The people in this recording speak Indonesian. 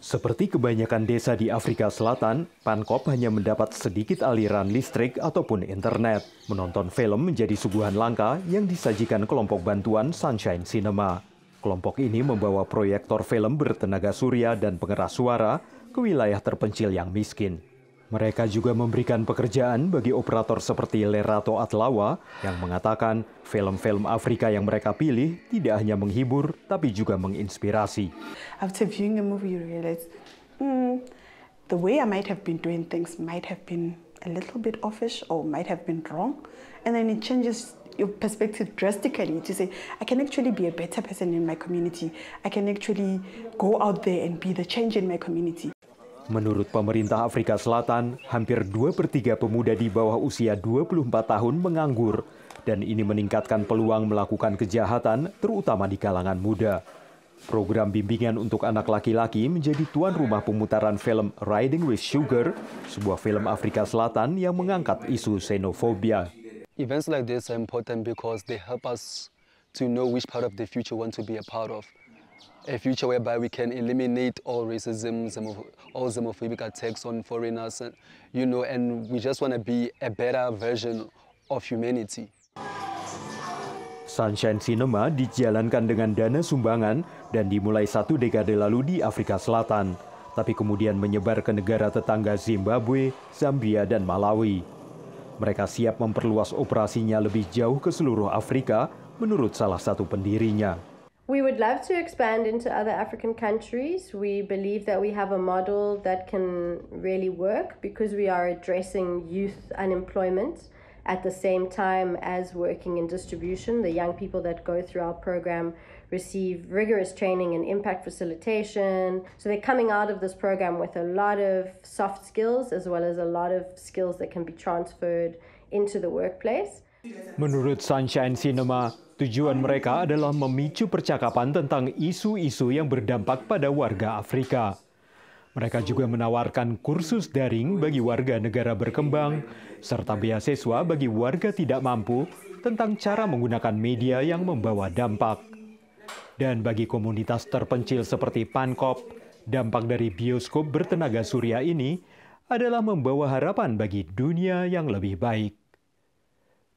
Seperti kebanyakan desa di Afrika Selatan, Pankop hanya mendapat sedikit aliran listrik ataupun internet. Menonton film menjadi suguhan langka yang disajikan kelompok bantuan Sunshine Cinema. Kelompok ini membawa proyektor film bertenaga surya dan pengeras suara ke wilayah terpencil yang miskin. Mereka juga memberikan pekerjaan bagi operator seperti Lerato Atlawa yang mengatakan film-film Afrika yang mereka pilih tidak hanya menghibur tapi juga menginspirasi. After viewing a movie you realize hmm, the way I might have been doing things might have been a little bit offish or might have been wrong and then it changes your perspective drastically to say I can actually be a better person in my community. I can actually go out there and be the change in my community. Menurut pemerintah Afrika Selatan, hampir dua per 3 pemuda di bawah usia 24 tahun menganggur, dan ini meningkatkan peluang melakukan kejahatan, terutama di kalangan muda. Program bimbingan untuk anak laki-laki menjadi tuan rumah pemutaran film Riding with Sugar, sebuah film Afrika Selatan yang mengangkat isu xenofobia. Events like this are important because they help us to know which part of the future want to be a part of a future whereby we can eliminate all racism, all xenophobic attacks on foreigners, you know, and we just want to be a better version of humanity. Sunshine Cinema dijalankan dengan dana sumbangan dan dimulai satu dekade lalu di Afrika Selatan, tapi kemudian menyebar ke negara tetangga Zimbabwe, Zambia, dan Malawi. Mereka siap memperluas operasinya lebih jauh ke seluruh Afrika, menurut salah satu pendirinya. We would love to expand into other African countries. We believe that we have a model that can really work because we are addressing youth unemployment at the same time as working in distribution. The young people that go through our program receive rigorous training in impact facilitation. So they're coming out of this program with a lot of soft skills as well as a lot of skills that can be transferred into the workplace. Menurut Sunshine Cinema, tujuan mereka adalah memicu percakapan tentang isu-isu yang berdampak pada warga Afrika. Mereka juga menawarkan kursus daring bagi warga negara berkembang, serta beasiswa bagi warga tidak mampu tentang cara menggunakan media yang membawa dampak. Dan bagi komunitas terpencil seperti Pankop, dampak dari bioskop bertenaga surya ini adalah membawa harapan bagi dunia yang lebih baik.